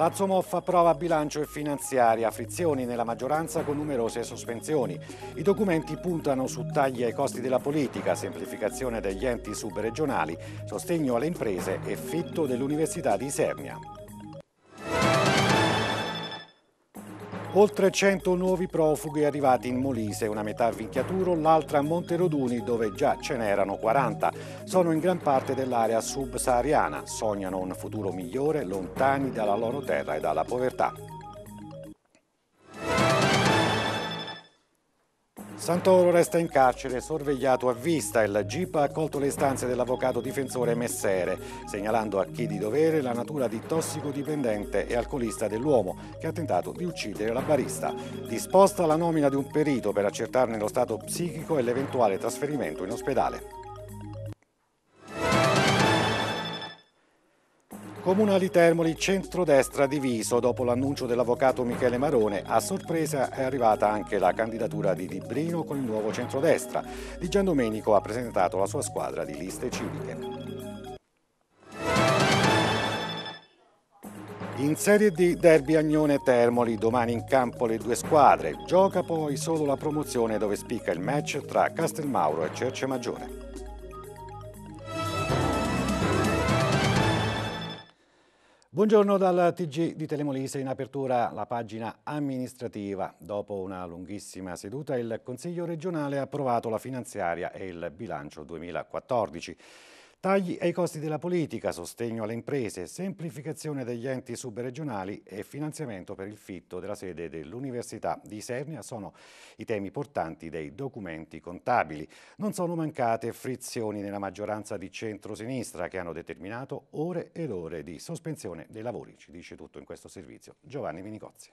Palazzo Moffa approva bilancio e finanziaria, frizioni nella maggioranza con numerose sospensioni. I documenti puntano su tagli ai costi della politica, semplificazione degli enti subregionali, sostegno alle imprese e fitto dell'Università di Isernia. Oltre 100 nuovi profughi arrivati in Molise, una metà a Vinchiaturo, l'altra a Monteroduni dove già ce n'erano 40. Sono in gran parte dell'area subsahariana, sognano un futuro migliore, lontani dalla loro terra e dalla povertà. Santoro resta in carcere, sorvegliato a vista. Il GIP ha accolto le istanze dell'avvocato difensore Messere, segnalando a chi di dovere la natura di tossicodipendente e alcolista dell'uomo che ha tentato di uccidere la barista. Disposta la nomina di un perito per accertarne lo stato psichico e l'eventuale trasferimento in ospedale. Comunali Termoli centrodestra diviso. Dopo l'annuncio dell'avvocato Michele Marone, a sorpresa è arrivata anche la candidatura di Di Brino con il nuovo centrodestra. Di Gian Domenico ha presentato la sua squadra di liste civiche. In Serie D Derby Agnone Termoli, domani in campo le due squadre. Gioca poi solo la promozione dove spicca il match tra Castelmauro e Cerce Maggiore. Buongiorno dal TG di Telemolise, in apertura la pagina amministrativa. Dopo una lunghissima seduta il Consiglio regionale ha approvato la finanziaria e il bilancio 2014. Tagli ai costi della politica, sostegno alle imprese, semplificazione degli enti subregionali e finanziamento per il fitto della sede dell'Università di Isernia sono i temi portanti dei documenti contabili. Non sono mancate frizioni nella maggioranza di centro-sinistra che hanno determinato ore ed ore di sospensione dei lavori. Ci dice tutto in questo servizio Giovanni Minicozzi.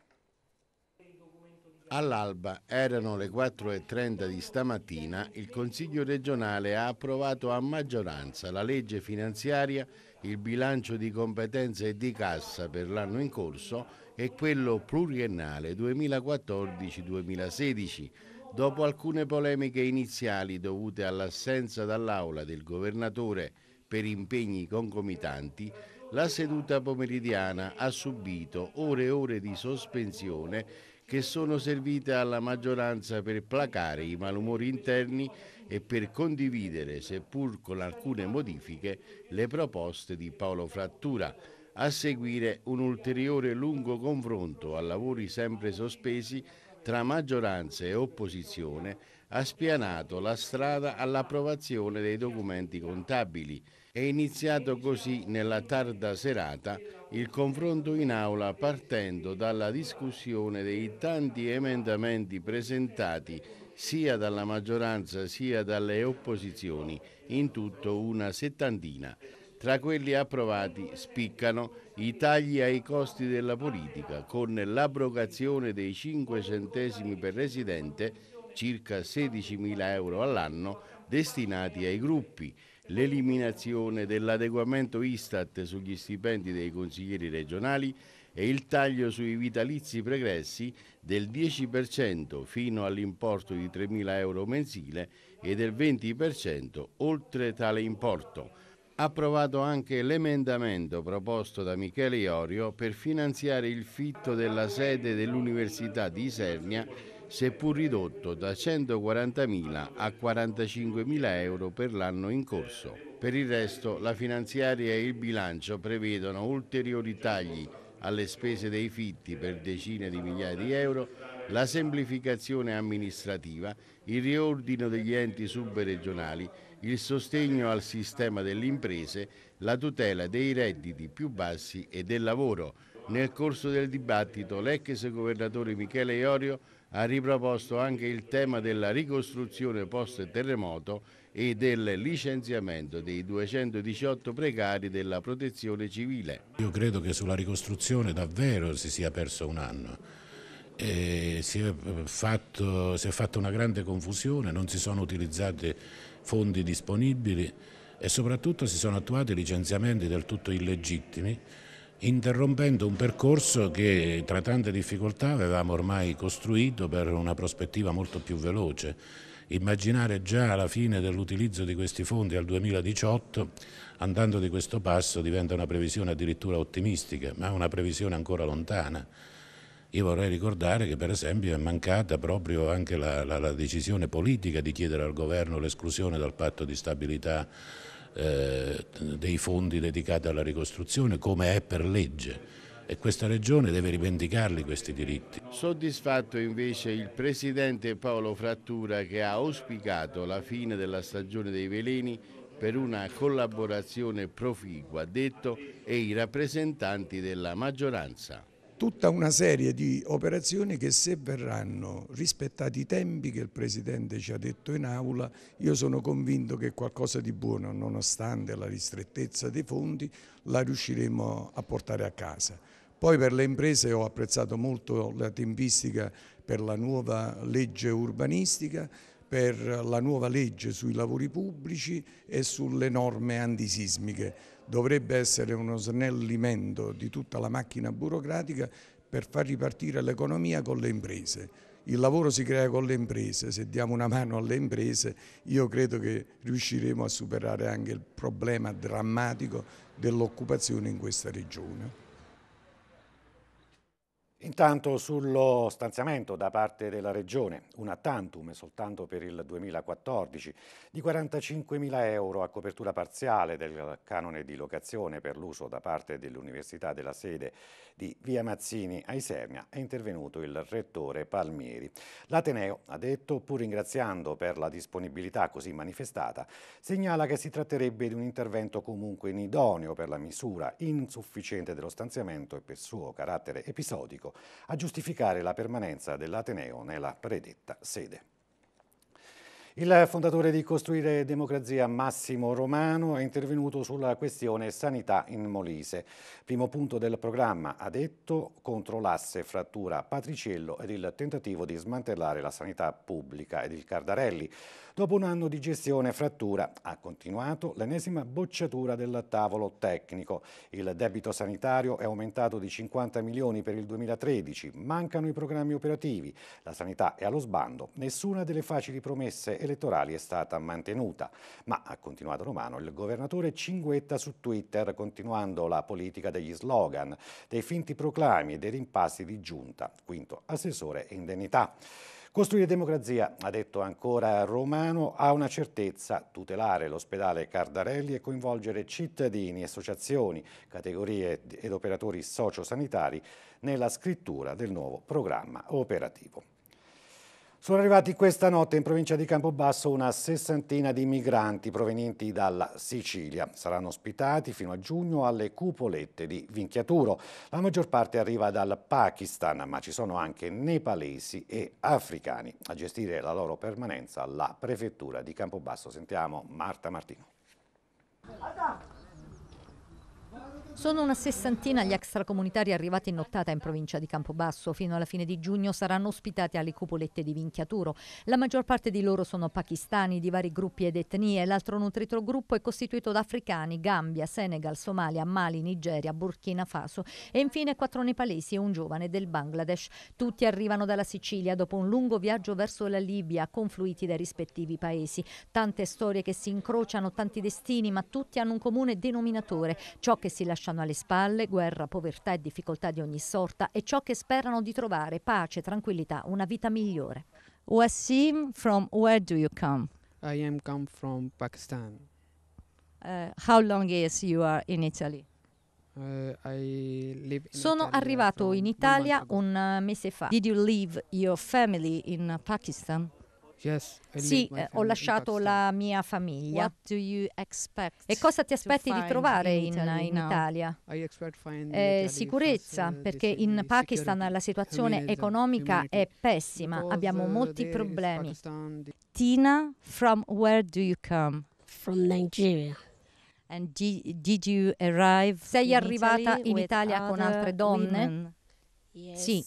All'alba erano le 4.30 di stamattina, il Consiglio regionale ha approvato a maggioranza la legge finanziaria, il bilancio di competenza e di cassa per l'anno in corso e quello pluriennale 2014-2016, dopo alcune polemiche iniziali dovute all'assenza dall'aula del governatore per impegni concomitanti, la seduta pomeridiana ha subito ore e ore di sospensione che sono servite alla maggioranza per placare i malumori interni e per condividere, seppur con alcune modifiche, le proposte di Paolo Frattura. A seguire un ulteriore lungo confronto a lavori sempre sospesi tra maggioranza e opposizione ha spianato la strada all'approvazione dei documenti contabili è iniziato così nella tarda serata il confronto in aula partendo dalla discussione dei tanti emendamenti presentati sia dalla maggioranza sia dalle opposizioni, in tutto una settantina. Tra quelli approvati spiccano i tagli ai costi della politica con l'abrogazione dei 5 centesimi per residente, circa 16 mila euro all'anno, destinati ai gruppi l'eliminazione dell'adeguamento Istat sugli stipendi dei consiglieri regionali e il taglio sui vitalizi pregressi del 10% fino all'importo di 3.000 euro mensile e del 20% oltre tale importo. Approvato anche l'emendamento proposto da Michele Iorio per finanziare il fitto della sede dell'Università di Isernia seppur ridotto da 140.000 a 45.000 euro per l'anno in corso. Per il resto la finanziaria e il bilancio prevedono ulteriori tagli alle spese dei fitti per decine di migliaia di euro, la semplificazione amministrativa, il riordino degli enti subregionali, il sostegno al sistema delle imprese, la tutela dei redditi più bassi e del lavoro. Nel corso del dibattito l'ex governatore Michele Iorio ha riproposto anche il tema della ricostruzione post-terremoto e del licenziamento dei 218 precari della protezione civile. Io credo che sulla ricostruzione davvero si sia perso un anno. Si è, fatto, si, è fatta una grande confusione, non si sono utilizzati fondi disponibili e soprattutto si sono attuati licenziamenti del tutto illegittimi interrompendo un percorso che tra tante difficoltà avevamo ormai costruito per una prospettiva molto più veloce. Immaginare già la fine dell'utilizzo di questi fondi al 2018, andando di questo passo, diventa una previsione addirittura ottimistica, ma una previsione ancora lontana. Io vorrei ricordare che per esempio è mancata proprio anche la, la, la decisione politica di chiedere al governo l'esclusione dal patto di stabilità eh, dei fondi dedicati alla ricostruzione come è per legge e questa regione deve rivendicarli questi diritti. Soddisfatto invece il presidente Paolo Frattura che ha auspicato la fine della stagione dei veleni per una collaborazione proficua, detto, e i rappresentanti della maggioranza tutta una serie di operazioni che se verranno rispettati i tempi che il Presidente ci ha detto in aula, io sono convinto che qualcosa di buono, nonostante la ristrettezza dei fondi, la riusciremo a portare a casa. Poi per le imprese ho apprezzato molto la tempistica per la nuova legge urbanistica, per la nuova legge sui lavori pubblici e sulle norme antisismiche dovrebbe essere uno snellimento di tutta la macchina burocratica per far ripartire l'economia con le imprese. Il lavoro si crea con le imprese, se diamo una mano alle imprese io credo che riusciremo a superare anche il problema drammatico dell'occupazione in questa regione. Intanto sullo stanziamento da parte della Regione, una tantum soltanto per il 2014, di 45 mila euro a copertura parziale del canone di locazione per l'uso da parte dell'Università della Sede di Via Mazzini a Isernia, è intervenuto il Rettore Palmieri. L'Ateneo ha detto, pur ringraziando per la disponibilità così manifestata, segnala che si tratterebbe di un intervento comunque inidoneo per la misura insufficiente dello stanziamento e per suo carattere episodico a giustificare la permanenza dell'Ateneo nella predetta sede. Il fondatore di Costruire Democrazia, Massimo Romano, è intervenuto sulla questione sanità in Molise. Primo punto del programma, ha detto, contro l'asse frattura Patriciello ed il tentativo di smantellare la sanità pubblica ed il Cardarelli. Dopo un anno di gestione frattura ha continuato l'ennesima bocciatura del tavolo tecnico. Il debito sanitario è aumentato di 50 milioni per il 2013, mancano i programmi operativi, la sanità è allo sbando, nessuna delle facili promesse elettorali è stata mantenuta, ma, ha continuato Romano, il governatore cinguetta su Twitter continuando la politica degli slogan, dei finti proclami e dei rimpasti di giunta, quinto assessore e indennità. Costruire democrazia, ha detto ancora Romano, ha una certezza, tutelare l'ospedale Cardarelli e coinvolgere cittadini, associazioni, categorie ed operatori sociosanitari nella scrittura del nuovo programma operativo. Sono arrivati questa notte in provincia di Campobasso una sessantina di migranti provenienti dalla Sicilia. Saranno ospitati fino a giugno alle cupolette di Vinchiaturo. La maggior parte arriva dal Pakistan, ma ci sono anche nepalesi e africani. A gestire la loro permanenza la prefettura di Campobasso. Sentiamo Marta Martino. Sono una sessantina gli extracomunitari arrivati in nottata in provincia di Campobasso. Fino alla fine di giugno saranno ospitati alle cupolette di Vinchiaturo. La maggior parte di loro sono pakistani di vari gruppi ed etnie. L'altro nutrito gruppo è costituito da africani, Gambia, Senegal, Somalia, Mali, Nigeria, Burkina Faso e infine quattro nepalesi e un giovane del Bangladesh. Tutti arrivano dalla Sicilia dopo un lungo viaggio verso la Libia, confluiti dai rispettivi paesi. Tante storie che si incrociano, tanti destini, ma tutti hanno un comune denominatore, ciò che si lascia lasciano alle spalle guerra, povertà e difficoltà di ogni sorta e ciò che sperano di trovare pace, tranquillità, una vita migliore. Wasim, from where do you come? I am come from Pakistan. Uh, how long is you are in Italy? Uh, in Sono Italia arrivato in Italia un uh, mese fa. Did you leave your family in Pakistan? Yes, sì, eh, ho lasciato la mia famiglia. E cosa ti aspetti di trovare in, in Italia? Eh, sicurezza, uh, perché in Pakistan la situazione economica è pessima, abbiamo uh, molti problemi. Tina, from where do you come? From Nigeria. And did, did you arrive Sei arrivata in Italia con altre donne? Yes. Sì.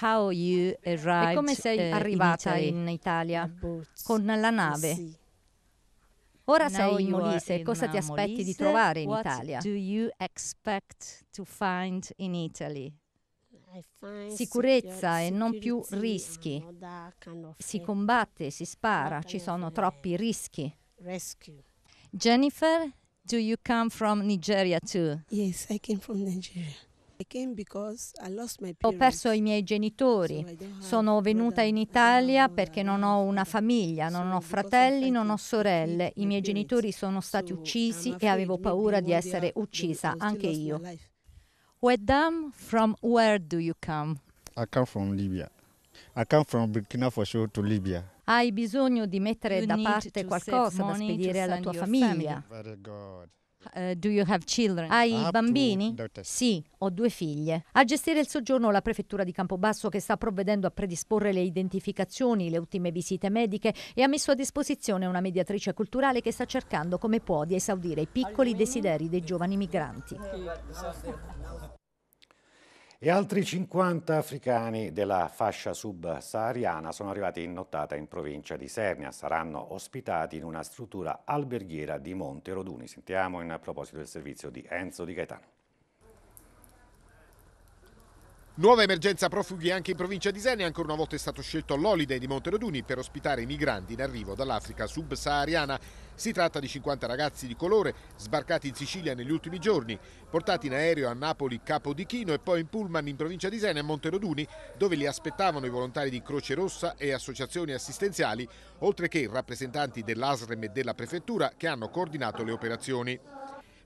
How you arrived, è come sei eh, arrivata in, in Italia con la nave. Ora Now sei in Molise, cosa ti aspetti Molise? di trovare in What Italia? Do you expect to find in Italy? Sicurezza e non più rischi. Si combatte, si spara, ci sono troppi rischi. Jennifer, do you come from Nigeria too? Yes, I came from Nigeria. Ho perso i miei genitori, sono venuta in Italia perché non ho una famiglia, non ho fratelli, non ho sorelle, i miei genitori sono stati uccisi e avevo paura di essere uccisa anche io. Wedam, from where do you come? I come from Libya. I come from Burkina Faso to Libya. Hai bisogno di mettere da parte qualcosa da spedire alla tua famiglia. Eh, do you have children? Hai ah, Up bambini? Sì, ho due figlie. A gestire il soggiorno la prefettura di Campobasso che sta provvedendo a predisporre le identificazioni, le ultime visite mediche e ha messo a disposizione una mediatrice culturale che sta cercando come può di esaudire i piccoli desideri dei giovani migranti e altri 50 africani della fascia subsahariana sono arrivati in nottata in provincia di Sernia. Saranno ospitati in una struttura alberghiera di Monte Roduni. Sentiamo in proposito il servizio di Enzo Di Gaetano. Nuova emergenza profughi anche in provincia di Sene, ancora una volta è stato scelto l'Holiday di Monteroduni per ospitare i migranti in arrivo dall'Africa subsahariana. Si tratta di 50 ragazzi di colore sbarcati in Sicilia negli ultimi giorni, portati in aereo a Napoli Capo di Chino e poi in pullman in provincia di Sene a Monteroduni, dove li aspettavano i volontari di Croce Rossa e associazioni assistenziali, oltre che rappresentanti dell'ASREM e della prefettura che hanno coordinato le operazioni.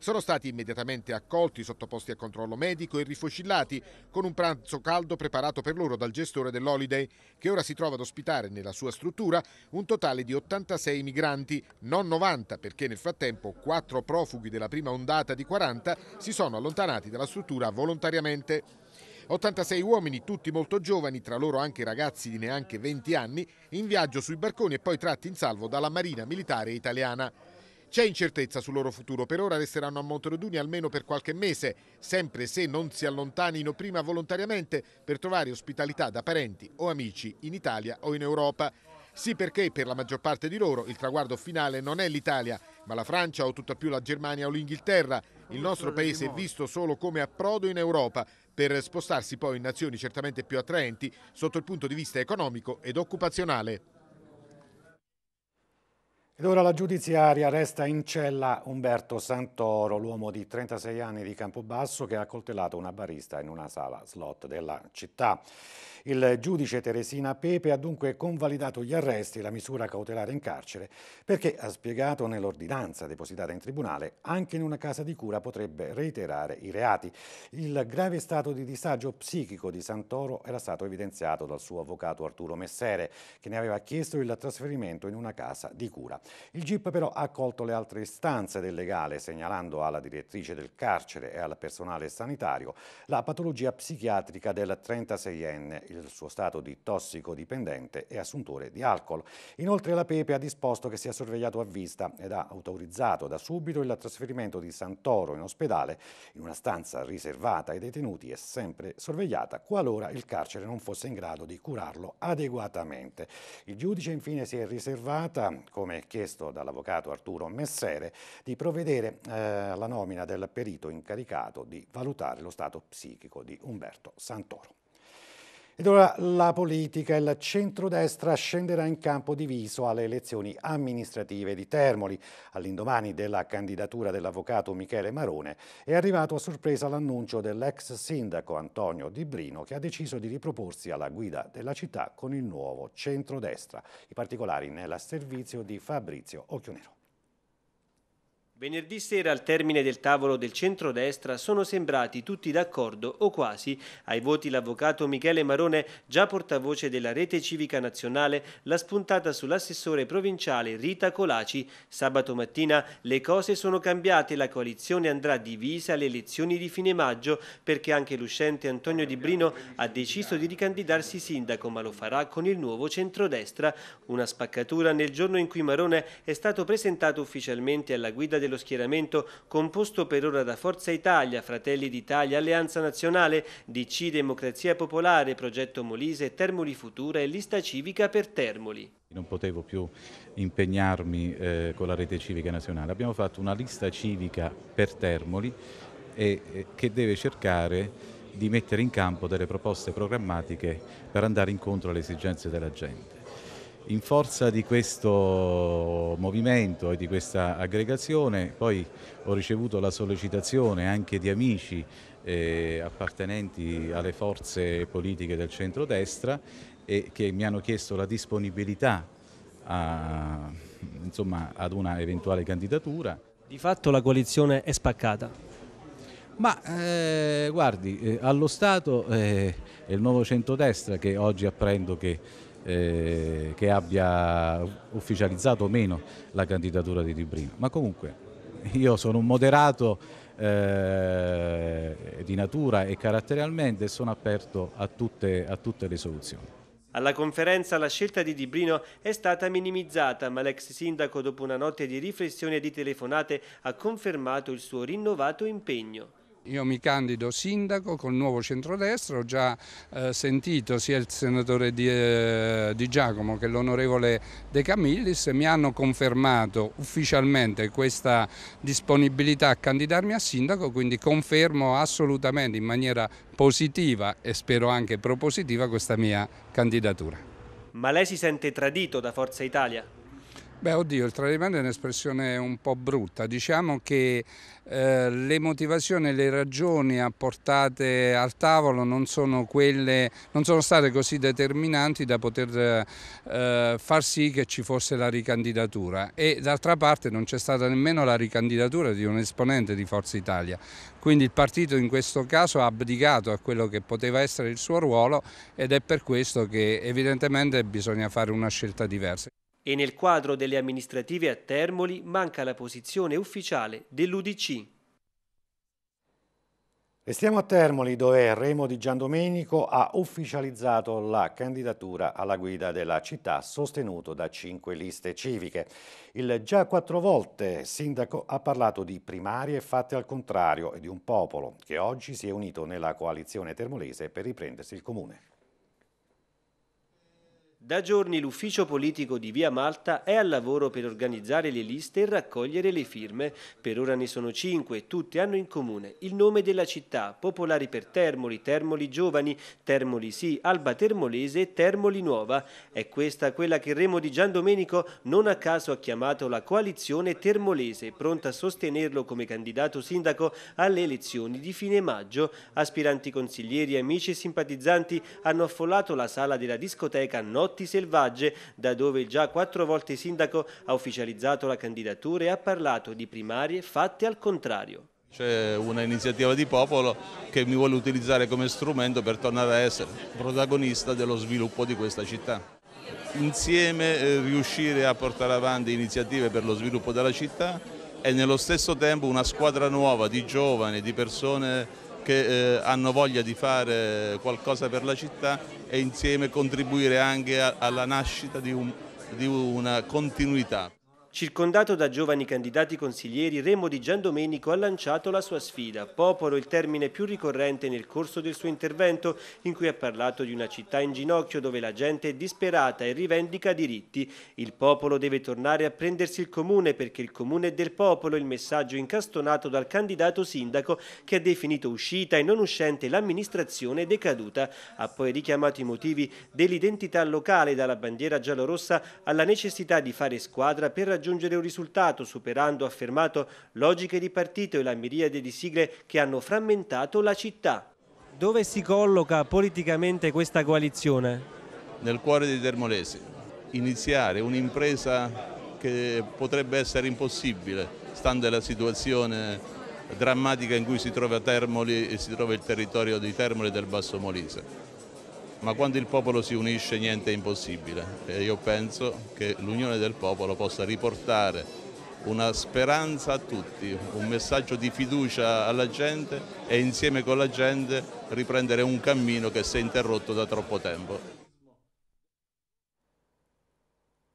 Sono stati immediatamente accolti, sottoposti a controllo medico e rifocillati con un pranzo caldo preparato per loro dal gestore dell'Holiday, che ora si trova ad ospitare nella sua struttura un totale di 86 migranti, non 90 perché nel frattempo quattro profughi della prima ondata di 40 si sono allontanati dalla struttura volontariamente. 86 uomini, tutti molto giovani, tra loro anche ragazzi di neanche 20 anni, in viaggio sui barconi e poi tratti in salvo dalla Marina Militare Italiana. C'è incertezza sul loro futuro, per ora resteranno a Monteroduni almeno per qualche mese, sempre se non si allontanino prima volontariamente per trovare ospitalità da parenti o amici in Italia o in Europa. Sì perché per la maggior parte di loro il traguardo finale non è l'Italia, ma la Francia o tutta più la Germania o l'Inghilterra. Il nostro paese è visto solo come approdo in Europa per spostarsi poi in nazioni certamente più attraenti sotto il punto di vista economico ed occupazionale. Ed ora la giudiziaria resta in cella Umberto Santoro, l'uomo di 36 anni di Campobasso che ha coltellato una barista in una sala slot della città. Il giudice Teresina Pepe ha dunque convalidato gli arresti e la misura cautelare in carcere perché ha spiegato nell'ordinanza depositata in tribunale anche in una casa di cura potrebbe reiterare i reati. Il grave stato di disagio psichico di Santoro era stato evidenziato dal suo avvocato Arturo Messere che ne aveva chiesto il trasferimento in una casa di cura. Il GIP però ha accolto le altre istanze del legale segnalando alla direttrice del carcere e al personale sanitario la patologia psichiatrica del 36enne, il suo stato di tossicodipendente e assuntore di alcol. Inoltre la Pepe ha disposto che sia sorvegliato a vista ed ha autorizzato da subito il trasferimento di Santoro in ospedale in una stanza riservata ai detenuti e sempre sorvegliata qualora il carcere non fosse in grado di curarlo adeguatamente. Il giudice infine si è riservata, come chiesto richiesto dall'avvocato Arturo Messere di provvedere eh, alla nomina del perito incaricato di valutare lo stato psichico di Umberto Santoro. Ed ora la politica, il centrodestra scenderà in campo diviso alle elezioni amministrative di Termoli. All'indomani della candidatura dell'avvocato Michele Marone è arrivato a sorpresa l'annuncio dell'ex sindaco Antonio Di Brino che ha deciso di riproporsi alla guida della città con il nuovo centrodestra. I particolari nel servizio di Fabrizio Occhionero. Venerdì sera al termine del tavolo del centrodestra sono sembrati tutti d'accordo o quasi. Ai voti l'avvocato Michele Marone, già portavoce della rete civica nazionale, l'ha spuntata sull'assessore provinciale Rita Colaci. Sabato mattina le cose sono cambiate, la coalizione andrà divisa alle elezioni di fine maggio perché anche l'uscente Antonio Di Brino ha deciso di ricandidarsi sindaco ma lo farà con il nuovo centrodestra. Una spaccatura nel giorno in cui Marone è stato presentato ufficialmente alla guida del dello schieramento composto per ora da Forza Italia, Fratelli d'Italia, Alleanza Nazionale, DC Democrazia Popolare, Progetto Molise, Termoli Futura e Lista Civica per Termoli. Non potevo più impegnarmi eh, con la rete civica nazionale. Abbiamo fatto una lista civica per Termoli e, eh, che deve cercare di mettere in campo delle proposte programmatiche per andare incontro alle esigenze della gente. In forza di questo movimento e di questa aggregazione poi ho ricevuto la sollecitazione anche di amici eh, appartenenti alle forze politiche del centrodestra e che mi hanno chiesto la disponibilità a, insomma, ad una eventuale candidatura. Di fatto la coalizione è spaccata. Ma eh, guardi, eh, allo Stato eh, è il nuovo centrodestra che oggi apprendo che eh, che abbia ufficializzato o meno la candidatura di Di Brino, ma comunque io sono un moderato eh, di natura e caratterialmente sono aperto a tutte, a tutte le soluzioni. Alla conferenza la scelta di Di Brino è stata minimizzata, ma l'ex sindaco dopo una notte di riflessione e di telefonate ha confermato il suo rinnovato impegno. Io mi candido sindaco col nuovo centrodestra, ho già eh, sentito sia il senatore Di, eh, di Giacomo che l'onorevole De Camillis, mi hanno confermato ufficialmente questa disponibilità a candidarmi a sindaco, quindi confermo assolutamente in maniera positiva e spero anche propositiva questa mia candidatura. Ma lei si sente tradito da Forza Italia? Beh, oddio, il tradimento è un'espressione un po' brutta. Diciamo che eh, le motivazioni e le ragioni apportate al tavolo non sono, quelle, non sono state così determinanti da poter eh, far sì che ci fosse la ricandidatura e d'altra parte non c'è stata nemmeno la ricandidatura di un esponente di Forza Italia. Quindi il partito in questo caso ha abdicato a quello che poteva essere il suo ruolo ed è per questo che evidentemente bisogna fare una scelta diversa e nel quadro delle amministrative a Termoli manca la posizione ufficiale dell'UDC. Restiamo a Termoli dove Remo Di Giandomenico ha ufficializzato la candidatura alla guida della città sostenuto da cinque liste civiche. Il già quattro volte sindaco ha parlato di primarie fatte al contrario e di un popolo che oggi si è unito nella coalizione termolese per riprendersi il comune. Da giorni l'ufficio politico di Via Malta è al lavoro per organizzare le liste e raccogliere le firme. Per ora ne sono cinque, tutte hanno in comune il nome della città, popolari per Termoli, Termoli Giovani, Termoli Sì, Alba Termolese e Termoli Nuova. È questa quella che Remo di Gian Domenico non a caso ha chiamato la coalizione termolese, pronta a sostenerlo come candidato sindaco alle elezioni di fine maggio. Aspiranti consiglieri, amici e simpatizzanti hanno affollato la sala della discoteca Notte Notti Selvagge, da dove già quattro volte sindaco ha ufficializzato la candidatura e ha parlato di primarie fatte al contrario. C'è un'iniziativa di popolo che mi vuole utilizzare come strumento per tornare a essere protagonista dello sviluppo di questa città. Insieme eh, riuscire a portare avanti iniziative per lo sviluppo della città e nello stesso tempo una squadra nuova di giovani, di persone che eh, hanno voglia di fare qualcosa per la città e insieme contribuire anche a, alla nascita di, un, di una continuità. Circondato da giovani candidati consiglieri, Remo di Giandomenico ha lanciato la sua sfida, popolo il termine più ricorrente nel corso del suo intervento, in cui ha parlato di una città in ginocchio dove la gente è disperata e rivendica diritti. Il popolo deve tornare a prendersi il comune perché il comune è del popolo, il messaggio incastonato dal candidato sindaco che ha definito uscita e non uscente l'amministrazione decaduta. Ha poi richiamato i motivi dell'identità locale dalla bandiera giallorossa alla necessità di fare squadra per raggiungere raggiungere un risultato, superando, affermato, logiche di partito e la miriade di sigle che hanno frammentato la città. Dove si colloca politicamente questa coalizione? Nel cuore di Termolesi. Iniziare un'impresa che potrebbe essere impossibile, stando alla situazione drammatica in cui si trova Termoli e si trova il territorio di Termoli e del Basso Molise ma quando il popolo si unisce niente è impossibile e io penso che l'unione del popolo possa riportare una speranza a tutti, un messaggio di fiducia alla gente e insieme con la gente riprendere un cammino che si è interrotto da troppo tempo.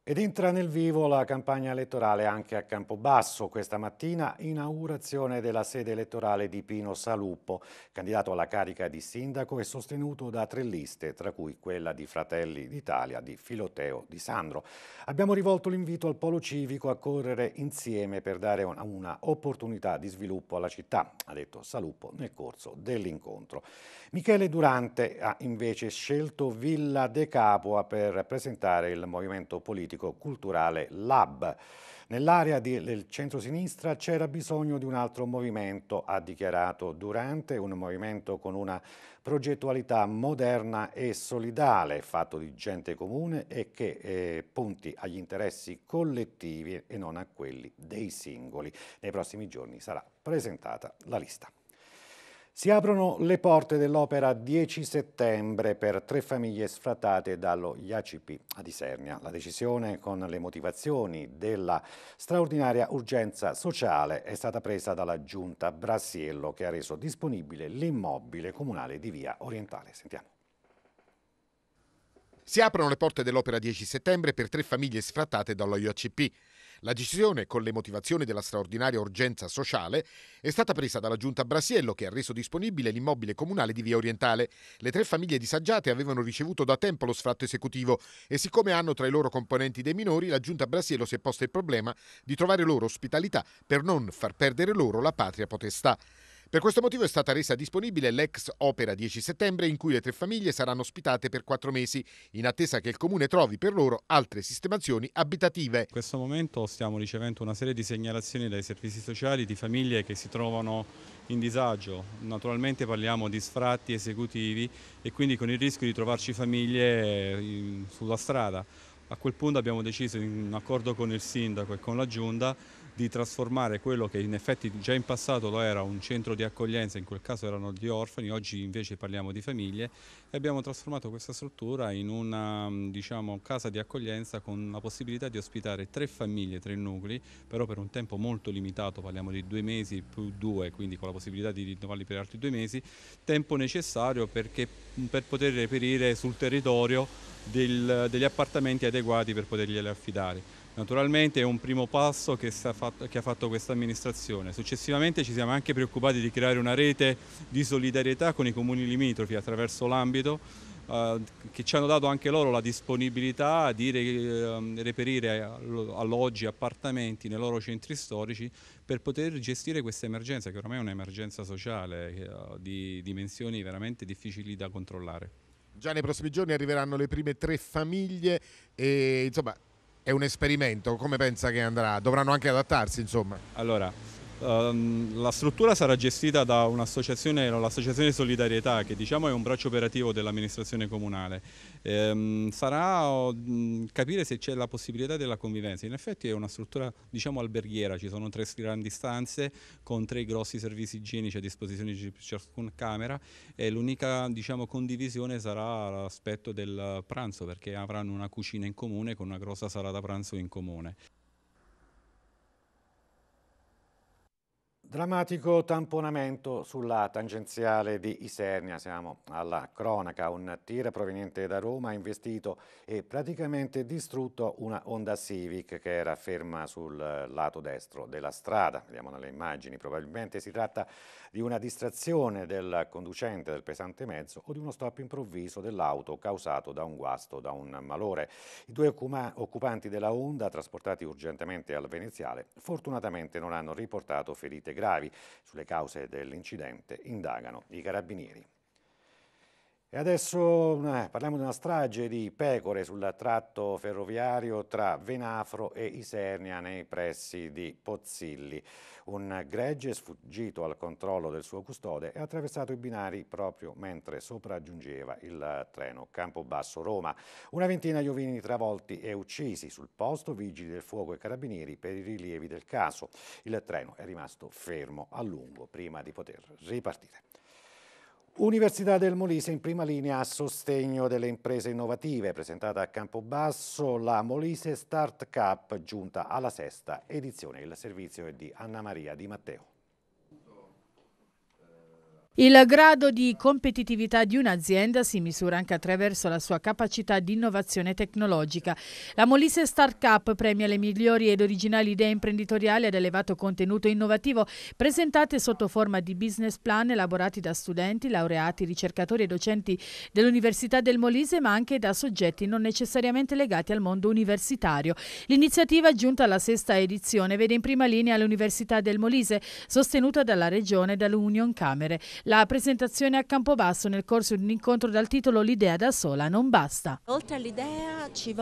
Ed entra nel vivo la campagna elettorale anche a Campobasso. Questa mattina inaugurazione della sede elettorale di Pino Saluppo, candidato alla carica di sindaco e sostenuto da tre liste, tra cui quella di Fratelli d'Italia di Filoteo Di Sandro. Abbiamo rivolto l'invito al Polo Civico a correre insieme per dare una, una opportunità di sviluppo alla città, ha detto Saluppo nel corso dell'incontro. Michele Durante ha invece scelto Villa De Capua per presentare il movimento politico politico-culturale Lab. Nell'area del centro-sinistra c'era bisogno di un altro movimento, ha dichiarato Durante, un movimento con una progettualità moderna e solidale, fatto di gente comune e che eh, punti agli interessi collettivi e non a quelli dei singoli. Nei prossimi giorni sarà presentata la lista. Si aprono le porte dell'opera 10 settembre per tre famiglie sfrattate dallo IACP a Disernia. La decisione con le motivazioni della straordinaria urgenza sociale è stata presa dalla giunta Brassiello che ha reso disponibile l'immobile comunale di via orientale. Sentiamo. Si aprono le porte dell'opera 10 settembre per tre famiglie sfrattate dallo IACP. La decisione, con le motivazioni della straordinaria urgenza sociale, è stata presa dalla giunta Brasiello che ha reso disponibile l'immobile comunale di Via Orientale. Le tre famiglie disagiate avevano ricevuto da tempo lo sfratto esecutivo e siccome hanno tra i loro componenti dei minori, la giunta Brasiello si è posta il problema di trovare loro ospitalità per non far perdere loro la patria potestà. Per questo motivo è stata resa disponibile l'ex opera 10 settembre in cui le tre famiglie saranno ospitate per quattro mesi, in attesa che il comune trovi per loro altre sistemazioni abitative. In questo momento stiamo ricevendo una serie di segnalazioni dai servizi sociali di famiglie che si trovano in disagio. Naturalmente parliamo di sfratti esecutivi e quindi con il rischio di trovarci famiglie eh, sulla strada. A quel punto abbiamo deciso in accordo con il sindaco e con la giunta di trasformare quello che in effetti già in passato lo era un centro di accoglienza, in quel caso erano gli orfani, oggi invece parliamo di famiglie e abbiamo trasformato questa struttura in una mm, diciamo, casa di accoglienza con la possibilità di ospitare tre famiglie, tre nuclei, però per un tempo molto limitato, parliamo di due mesi più due, quindi con la possibilità di rinnovarli per altri due mesi, tempo necessario perché, mm, per poter reperire sul territorio del, degli appartamenti adeguati per poterglieli affidare. Naturalmente è un primo passo che, fatto, che ha fatto questa amministrazione. Successivamente ci siamo anche preoccupati di creare una rete di solidarietà con i comuni limitrofi attraverso l'ambito eh, che ci hanno dato anche loro la disponibilità di ehm, reperire alloggi, appartamenti nei loro centri storici per poter gestire questa emergenza che ormai è un'emergenza sociale eh, di dimensioni veramente difficili da controllare. Già nei prossimi giorni arriveranno le prime tre famiglie e insomma è un esperimento, come pensa che andrà? Dovranno anche adattarsi, insomma. Allora, Ehm, la struttura sarà gestita da un'associazione, l'associazione Solidarietà, che diciamo è un braccio operativo dell'amministrazione comunale. Ehm, sarà oh, capire se c'è la possibilità della convivenza. In effetti è una struttura diciamo alberghiera, ci sono tre grandi stanze con tre grossi servizi igienici a disposizione di ciascuna camera e l'unica diciamo, condivisione sarà l'aspetto del pranzo perché avranno una cucina in comune con una grossa sala da pranzo in comune. Drammatico tamponamento sulla tangenziale di Isernia, siamo alla cronaca, un tir proveniente da Roma ha investito e praticamente distrutto una Honda Civic che era ferma sul lato destro della strada, vediamo nelle immagini, probabilmente si tratta di una distrazione del conducente del pesante mezzo o di uno stop improvviso dell'auto causato da un guasto, da un malore. I due occupanti della Honda, trasportati urgentemente al veneziale, fortunatamente non hanno riportato ferite gravi. Sulle cause dell'incidente indagano i carabinieri. E adesso eh, parliamo di una strage di pecore sul tratto ferroviario tra Venafro e Isernia nei pressi di Pozzilli. Un gregge sfuggito al controllo del suo custode e attraversato i binari proprio mentre sopraggiungeva il treno Campobasso-Roma. Una ventina di ovini travolti e uccisi sul posto, vigili del fuoco e carabinieri per i rilievi del caso. Il treno è rimasto fermo a lungo prima di poter ripartire. Università del Molise in prima linea a sostegno delle imprese innovative. Presentata a Campobasso la Molise Start Cup giunta alla sesta edizione. Il servizio è di Anna Maria Di Matteo. Il grado di competitività di un'azienda si misura anche attraverso la sua capacità di innovazione tecnologica. La Molise Startup premia le migliori ed originali idee imprenditoriali ad elevato contenuto innovativo presentate sotto forma di business plan elaborati da studenti, laureati, ricercatori e docenti dell'Università del Molise ma anche da soggetti non necessariamente legati al mondo universitario. L'iniziativa giunta alla sesta edizione vede in prima linea l'Università del Molise sostenuta dalla Regione e dall'Union Camere. La presentazione a Campobasso nel corso di un incontro dal titolo L'idea da sola non basta. Oltre all'idea ci,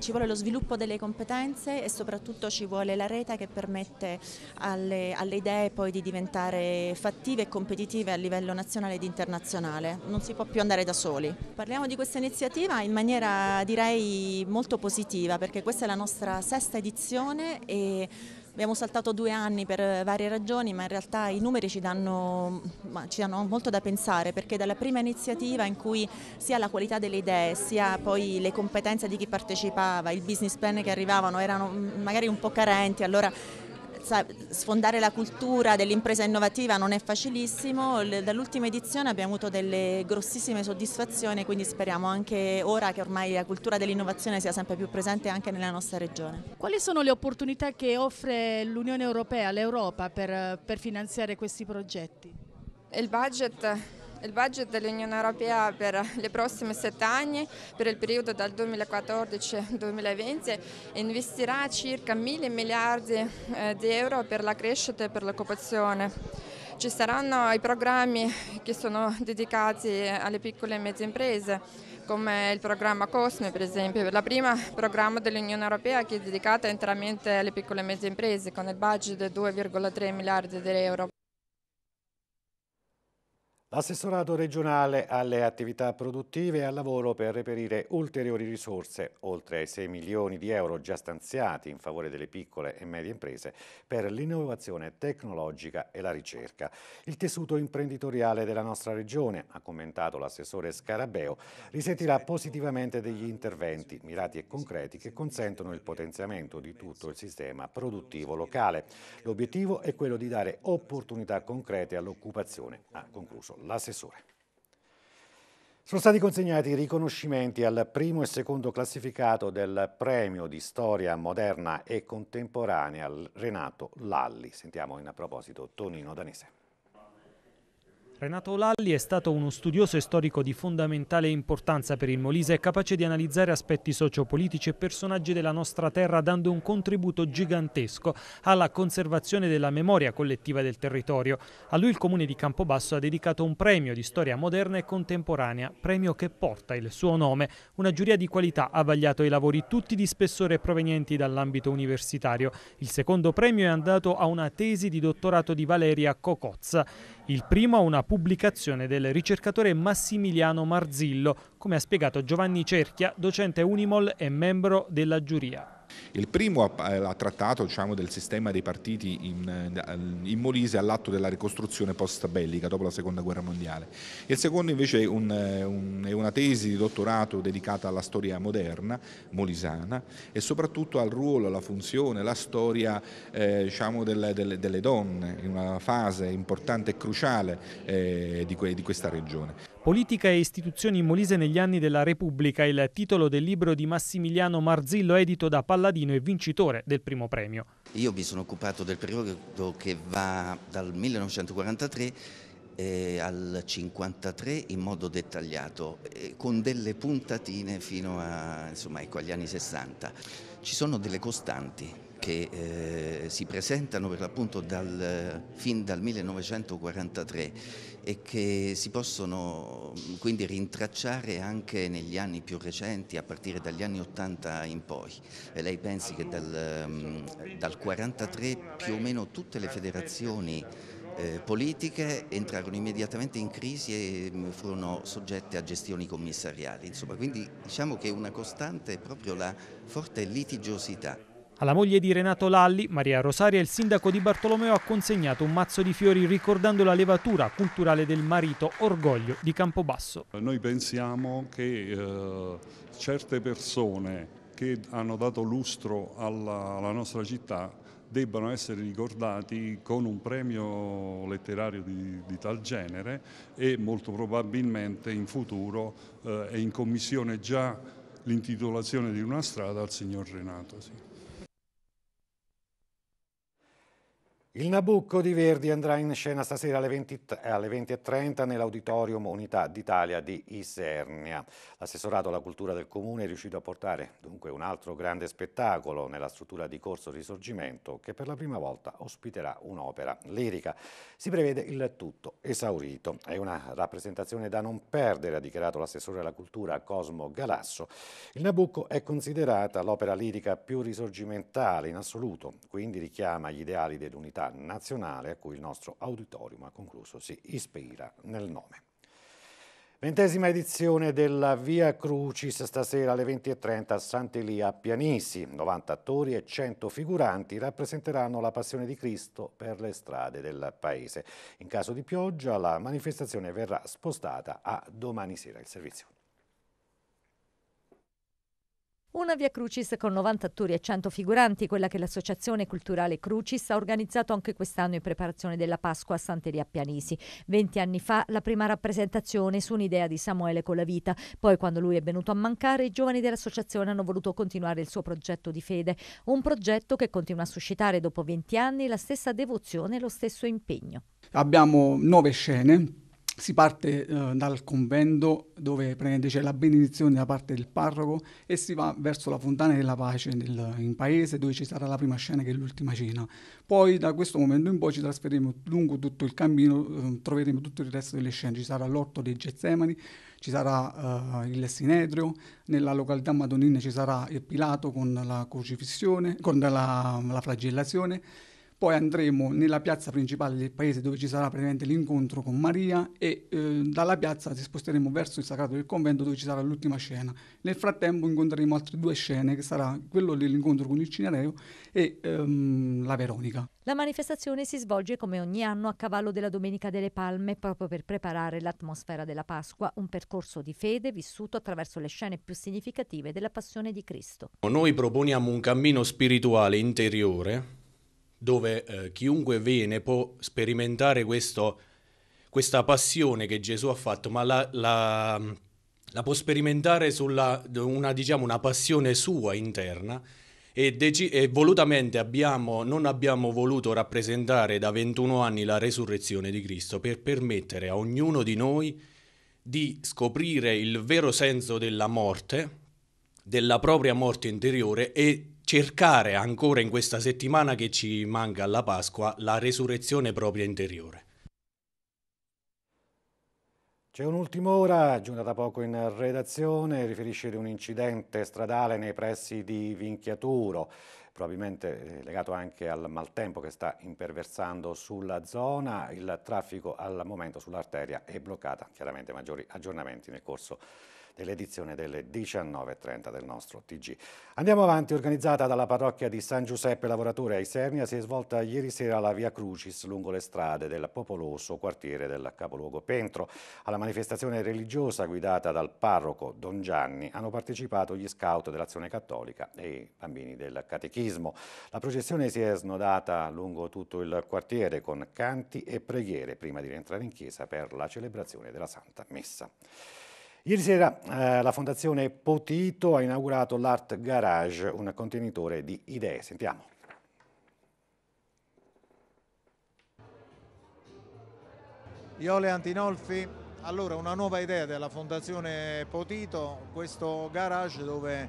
ci, vuole lo sviluppo delle competenze e soprattutto ci vuole la rete che permette alle, alle idee poi di diventare fattive e competitive a livello nazionale ed internazionale. Non si può più andare da soli. Parliamo di questa iniziativa in maniera direi molto positiva perché questa è la nostra sesta edizione e Abbiamo saltato due anni per eh, varie ragioni, ma in realtà i numeri ci danno, ci danno molto da pensare, perché dalla prima iniziativa in cui sia la qualità delle idee, sia poi le competenze di chi partecipava, il business plan che arrivavano erano mm, magari un po' carenti, allora sfondare la cultura dell'impresa innovativa non è facilissimo, dall'ultima edizione abbiamo avuto delle grossissime soddisfazioni quindi speriamo anche ora che ormai la cultura dell'innovazione sia sempre più presente anche nella nostra regione. Quali sono le opportunità che offre l'Unione Europea, l'Europa per, per finanziare questi progetti? Il budget il budget dell'Unione Europea per i prossimi sette anni, per il periodo dal 2014 al 2020, investirà circa 1.000 miliardi eh, di euro per la crescita e per l'occupazione. Ci saranno i programmi che sono dedicati alle piccole e medie imprese, come il programma COSME per esempio, la prima programma dell'Unione Europea che è dedicata interamente alle piccole e medie imprese con il budget di 2,3 miliardi di euro. L'assessorato regionale alle attività produttive è al lavoro per reperire ulteriori risorse, oltre ai 6 milioni di euro già stanziati in favore delle piccole e medie imprese per l'innovazione tecnologica e la ricerca. Il tessuto imprenditoriale della nostra regione, ha commentato l'assessore Scarabeo, risentirà positivamente degli interventi mirati e concreti che consentono il potenziamento di tutto il sistema produttivo locale. L'obiettivo è quello di dare opportunità concrete all'occupazione, ha concluso l'assessore. Sono stati consegnati i riconoscimenti al primo e secondo classificato del premio di storia moderna e contemporanea Renato Lalli. Sentiamo in proposito Tonino Danese. Renato Lalli è stato uno studioso e storico di fondamentale importanza per il Molise e capace di analizzare aspetti sociopolitici e personaggi della nostra terra dando un contributo gigantesco alla conservazione della memoria collettiva del territorio. A lui il Comune di Campobasso ha dedicato un premio di storia moderna e contemporanea, premio che porta il suo nome. Una giuria di qualità ha vagliato i lavori tutti di spessore provenienti dall'ambito universitario. Il secondo premio è andato a una tesi di dottorato di Valeria Cocozza. Il primo è una pubblicazione del ricercatore Massimiliano Marzillo, come ha spiegato Giovanni Cerchia, docente Unimol e membro della giuria. Il primo eh, ha trattato diciamo, del sistema dei partiti in, eh, in Molise all'atto della ricostruzione post-bellica dopo la seconda guerra mondiale. Il secondo invece è, un, eh, un, è una tesi di dottorato dedicata alla storia moderna molisana e soprattutto al ruolo, alla funzione, alla storia eh, diciamo, delle, delle, delle, donne in una fase importante e cruciale eh, di, que, di questa regione. Politica e istituzioni in Molise negli anni della Repubblica, il titolo del libro di Massimiliano Marzillo edito da Palladino e vincitore del primo premio. Io mi sono occupato del periodo che va dal 1943 eh, al 1953 in modo dettagliato, eh, con delle puntatine fino a, insomma, ecco, agli anni 60. Ci sono delle costanti che eh, si presentano per l'appunto dal, fin dal 1943 e che si possono mm, quindi rintracciare anche negli anni più recenti, a partire dagli anni 80 in poi. E lei pensi che dal, 1943 mm, più o meno tutte le federazioni eh, politiche entrarono immediatamente in crisi e mh, mm, furono soggette a gestioni commissariali. Insomma, quindi diciamo che una costante è proprio la forte litigiosità. Alla moglie di Renato Lalli, Maria Rosaria, il sindaco di Bartolomeo ha consegnato un mazzo di fiori ricordando la levatura culturale del marito Orgoglio di Campobasso. Noi pensiamo che eh, certe persone che hanno dato lustro alla, alla nostra città debbano essere ricordati con un premio letterario di, di tal genere e molto probabilmente in futuro eh, è in commissione già l'intitolazione di una strada al signor Renato. Sì. Il Nabucco di Verdi andrà in scena stasera alle 20.30 alle 20 nell'Auditorium Unità d'Italia di Isernia. L'assessorato alla cultura del comune è riuscito a portare dunque un altro grande spettacolo nella struttura di Corso Risorgimento che per la prima volta ospiterà un'opera lirica. Si prevede il tutto esaurito. È una rappresentazione da non perdere, ha dichiarato l'assessore alla cultura Cosmo Galasso. Il Nabucco è considerata l'opera lirica più risorgimentale in assoluto, quindi richiama gli ideali dell'unità nazionale a cui il nostro auditorium ha concluso si ispira nel nome. Ventesima edizione della Via Crucis stasera alle 20.30 a Sant'Elia a Pianisi. 90 attori e 100 figuranti rappresenteranno la passione di Cristo per le strade del paese. In caso di pioggia la manifestazione verrà spostata a domani sera. Il servizio. Una via Crucis con 90 attori e 100 figuranti, quella che l'Associazione Culturale Crucis ha organizzato anche quest'anno in preparazione della Pasqua a Santeria Pianisi. Venti anni fa la prima rappresentazione su un'idea di Samuele Colavita. Poi, quando lui è venuto a mancare, i giovani dell'associazione hanno voluto continuare il suo progetto di fede. Un progetto che continua a suscitare dopo 20 anni la stessa devozione e lo stesso impegno. Abbiamo nove scene si parte eh, dal convento dove c'è la benedizione da parte del parroco e si va verso la fontana della pace nel, in paese dove ci sarà la prima scena che è l'ultima cena. Poi da questo momento in poi ci trasferiremo lungo tutto il cammino, eh, troveremo tutto il resto delle scene, ci sarà l'orto dei Getsemani, ci sarà eh, il Sinedrio, nella località madonnina ci sarà il Pilato con la crocifissione, con la, la flagellazione poi andremo nella piazza principale del paese dove ci sarà praticamente l'incontro con Maria e eh, dalla piazza ci sposteremo verso il sacrato del convento dove ci sarà l'ultima scena. Nel frattempo incontreremo altre due scene che sarà quello dell'incontro con il Cinereo e ehm, la Veronica. La manifestazione si svolge come ogni anno a cavallo della Domenica delle Palme proprio per preparare l'atmosfera della Pasqua, un percorso di fede vissuto attraverso le scene più significative della passione di Cristo. Noi proponiamo un cammino spirituale interiore dove eh, chiunque viene può sperimentare questo, questa passione che Gesù ha fatto, ma la, la, la può sperimentare sulla una, diciamo, una passione sua interna e, deci- e volutamente abbiamo, non abbiamo voluto rappresentare da 21 anni la resurrezione di Cristo per permettere a ognuno di noi di scoprire il vero senso della morte, della propria morte interiore e cercare ancora in questa settimana che ci manca alla Pasqua la resurrezione propria interiore. C'è un'ultima ora, giunta da poco in redazione, riferisce di un incidente stradale nei pressi di Vinchiaturo, probabilmente eh, legato anche al maltempo che sta imperversando sulla zona. Il traffico al momento sull'arteria è bloccato, chiaramente maggiori aggiornamenti nel corso di dell'edizione delle 19.30 del nostro TG. Andiamo avanti, organizzata dalla parrocchia di San Giuseppe Lavoratore a Isernia, si è svolta ieri sera la Via Crucis lungo le strade del popoloso quartiere del capoluogo Pentro. Alla manifestazione religiosa guidata dal parroco Don Gianni hanno partecipato gli scout dell'azione cattolica e i bambini del catechismo. La processione si è snodata lungo tutto il quartiere con canti e preghiere prima di rientrare in chiesa per la celebrazione della Santa Messa. Ieri sera eh, la Fondazione Potito ha inaugurato l'Art Garage, un contenitore di idee. Sentiamo. Iole Antinolfi, allora una nuova idea della Fondazione Potito, questo garage dove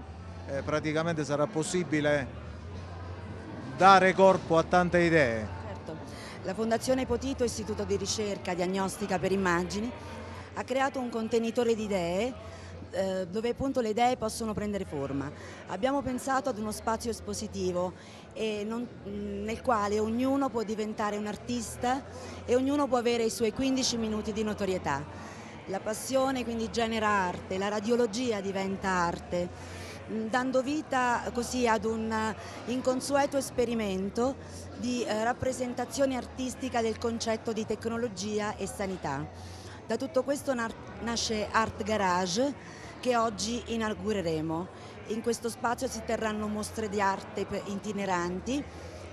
eh, praticamente sarà possibile dare corpo a tante idee. Certo. La Fondazione Potito, istituto di ricerca diagnostica per immagini, ha creato un contenitore di idee eh, dove appunto le idee possono prendere forma. Abbiamo pensato ad uno spazio espositivo non, mm, nel quale ognuno può diventare un artista e ognuno può avere i suoi 15 minuti di notorietà. La passione quindi genera arte, la radiologia diventa arte mm, dando vita così ad un inconsueto esperimento di eh, rappresentazione artistica del concetto di tecnologia e sanità. Da tutto questo nasce Art Garage che oggi inaugureremo. In questo spazio si terranno mostre di arte itineranti,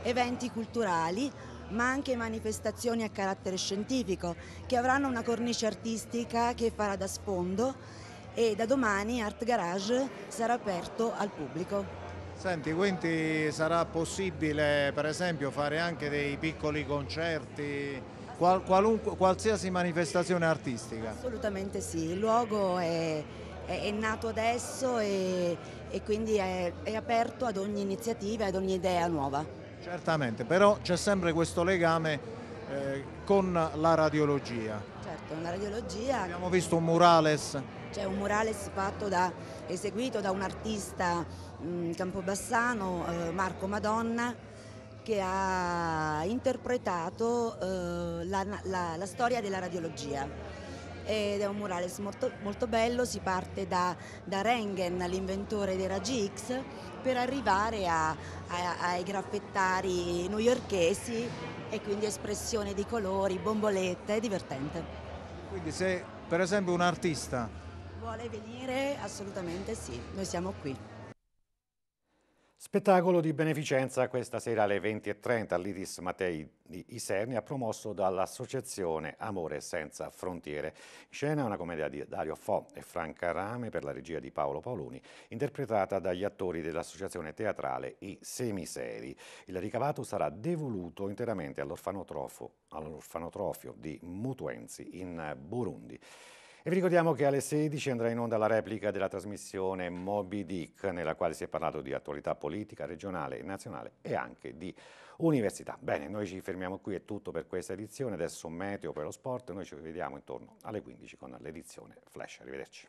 eventi culturali, ma anche manifestazioni a carattere scientifico che avranno una cornice artistica che farà da sfondo e da domani Art Garage sarà aperto al pubblico. Senti, quindi sarà possibile per esempio fare anche dei piccoli concerti qual, qualsiasi manifestazione artistica. Assolutamente sì, il luogo è, è, è nato adesso e, e quindi è, è aperto ad ogni iniziativa, ad ogni idea nuova. Certamente, però c'è sempre questo legame eh, con la radiologia. Certo, la radiologia. Abbiamo visto un murales. C'è un murales da, eseguito da un artista mh, mm, campobassano, eh, Marco Madonna, che ha interpretato eh, la, la, la, storia della radiologia. Ed è un murales molto, molto bello, si parte da, da Rengen, l'inventore dei raggi X, per arrivare a, a, ai graffettari newyorkesi e quindi espressione di colori, bombolette, è divertente. Quindi se per esempio un artista vuole venire, assolutamente sì, noi siamo qui. Spettacolo di beneficenza questa sera alle 20.30 all'Iris Mattei di Isernia promosso dall'associazione Amore Senza Frontiere. In scena una commedia di Dario Fo e Franca Rame per la regia di Paolo Paoloni, interpretata dagli attori dell'associazione teatrale I Semiseri. Il ricavato sarà devoluto interamente all'orfanotrofio all di Mutuenzi in Burundi. E vi ricordiamo che alle 16 andrà in onda la replica della trasmissione Moby Dick, nella quale si è parlato di attualità politica, regionale, nazionale e anche di università. Bene, noi ci fermiamo qui, è tutto per questa edizione. Adesso meteo per lo sport, noi ci vediamo intorno alle 15 con l'edizione Flash. Arrivederci.